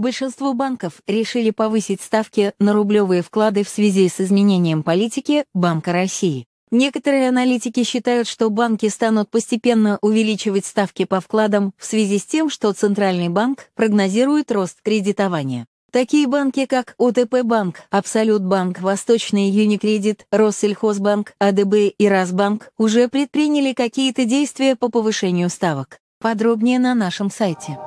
Большинство банков решили повысить ставки на рублевые вклады в связи с изменением политики Банка России. Некоторые аналитики считают, что банки станут постепенно увеличивать ставки по вкладам в связи с тем, что Центральный банк прогнозирует рост кредитования. Такие банки, как ОТП-банк, Абсолют-банк, Восточный Юникредит, Россельхозбанк, АДБ и Разбанк, уже предприняли какие-то действия по повышению ставок. Подробнее на нашем сайте.